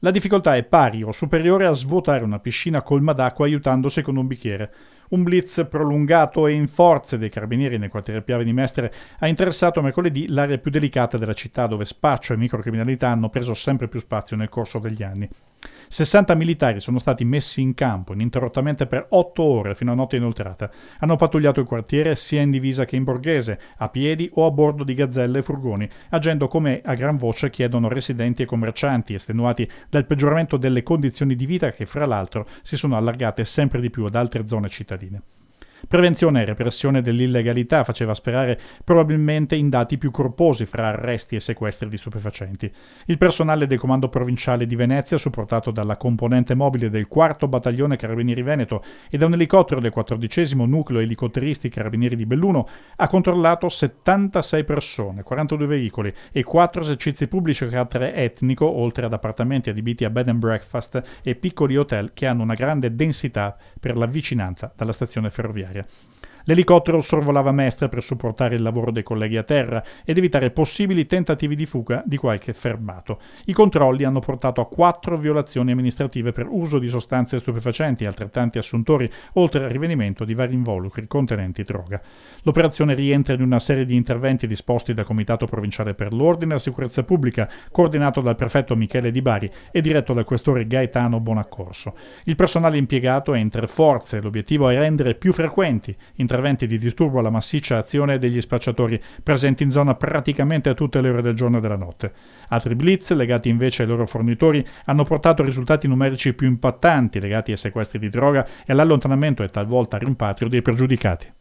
La difficoltà è pari o superiore a svuotare una piscina colma d'acqua aiutandosi con un bicchiere. Un blitz prolungato e in forze dei carabinieri nel quartiere Piave di Mestre ha interessato mercoledì l'area più delicata della città dove spaccio e microcriminalità hanno preso sempre più spazio nel corso degli anni. 60 militari sono stati messi in campo ininterrottamente per 8 ore fino a notte inoltrata. Hanno pattugliato il quartiere sia in divisa che in borghese, a piedi o a bordo di gazzelle e furgoni, agendo come a gran voce chiedono residenti e commercianti, estenuati dal peggioramento delle condizioni di vita che fra l'altro si sono allargate sempre di più ad altre zone cittadine. Prevenzione e repressione dell'illegalità faceva sperare probabilmente in dati più corposi fra arresti e sequestri di stupefacenti. Il personale del Comando Provinciale di Venezia, supportato dalla componente mobile del 4 Battaglione Carabinieri Veneto e da un elicottero del 14 Nucleo Elicotteristi Carabinieri di Belluno, ha controllato 76 persone, 42 veicoli e 4 esercizi pubblici a carattere etnico, oltre ad appartamenti adibiti a bed and breakfast e piccoli hotel che hanno una grande densità per la vicinanza dalla stazione ferroviaria. diaria. L'elicottero sorvolava Mestre per supportare il lavoro dei colleghi a terra ed evitare possibili tentativi di fuga di qualche fermato. I controlli hanno portato a quattro violazioni amministrative per uso di sostanze stupefacenti e altrettanti assuntori, oltre al rivenimento di vari involucri contenenti droga. L'operazione rientra in una serie di interventi disposti dal Comitato Provinciale per l'Ordine e la Sicurezza Pubblica, coordinato dal prefetto Michele Di Bari e diretto dal questore Gaetano Bonaccorso. Il personale impiegato è in tre forze, l'obiettivo è rendere più frequenti, in interventi di disturbo alla massiccia azione degli spacciatori presenti in zona praticamente a tutte le ore del giorno e della notte. Altri blitz, legati invece ai loro fornitori, hanno portato risultati numerici più impattanti legati ai sequestri di droga e all'allontanamento e talvolta rimpatrio dei pregiudicati.